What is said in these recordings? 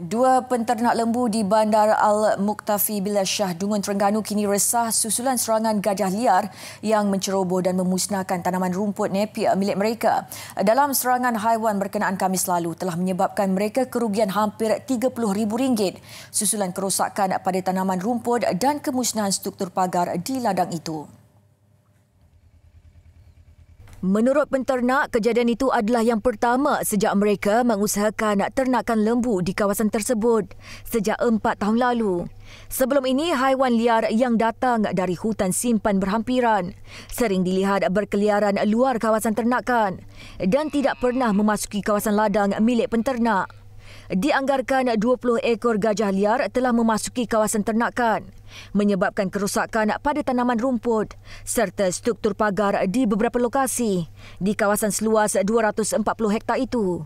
Dua penternak lembu di Bandar Al-Muktafi Bila Shah Dungun Terengganu kini resah susulan serangan gajah liar yang menceroboh dan memusnahkan tanaman rumput Napier milik mereka. Dalam serangan haiwan berkenaan Kamis lalu telah menyebabkan mereka kerugian hampir RM30,000 susulan kerosakan pada tanaman rumput dan kemusnahan struktur pagar di ladang itu. Menurut penternak, kejadian itu adalah yang pertama sejak mereka mengusahakan ternakan lembu di kawasan tersebut sejak empat tahun lalu. Sebelum ini, haiwan liar yang datang dari hutan simpan berhampiran sering dilihat berkeliaran luar kawasan ternakan dan tidak pernah memasuki kawasan ladang milik penternak. Dianggarkan 20 ekor gajah liar telah memasuki kawasan ternakan menyebabkan kerosakan pada tanaman rumput serta struktur pagar di beberapa lokasi di kawasan seluas 240 hektar itu.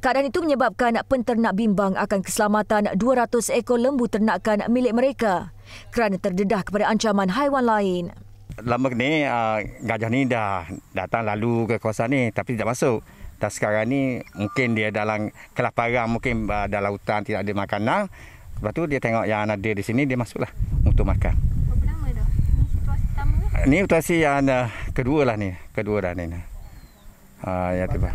Keadaan itu menyebabkan penternak bimbang akan keselamatan 200 ekor lembu ternakan milik mereka kerana terdedah kepada ancaman haiwan lain. Lama ni ah, gajah ni dah datang lalu ke kawasan ini, tapi tidak masuk. Dan sekarang ni mungkin dia dalam kelaparan, mungkin ah, dalam hutan tidak ada makanan. Lepas tu dia tengok yang anak dia di sini dia masuklah untuk makan. Ini utasi ya? yang uh, kedua lah ni. Kedua dah ni. Ha, uh, ya tiba.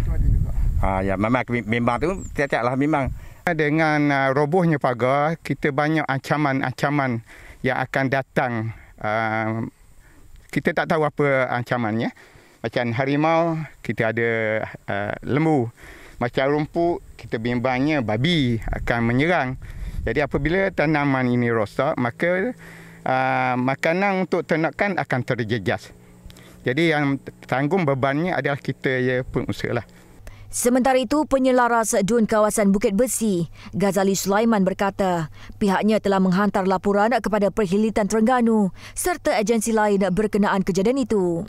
Ha, uh, ya memang memang tu tiap lah memang. Dengan uh, robohnya pagar, kita banyak ancaman-ancaman yang akan datang. Uh, kita tak tahu apa ancamannya. Macam harimau, kita ada uh, lembu. Macam rumput, kita bimbangnya babi akan menyerang. Jadi apabila tanaman ini rosak, maka uh, makanan untuk ternakan akan terjejas. Jadi yang tanggung bebannya adalah kita ya pengusaha lah. Sementara itu, penyelaras Dun Kawasan Bukit Besi, Ghazali Sulaiman berkata, pihaknya telah menghantar laporan kepada Perhilitan Terengganu serta agensi lain berkenaan kejadian itu.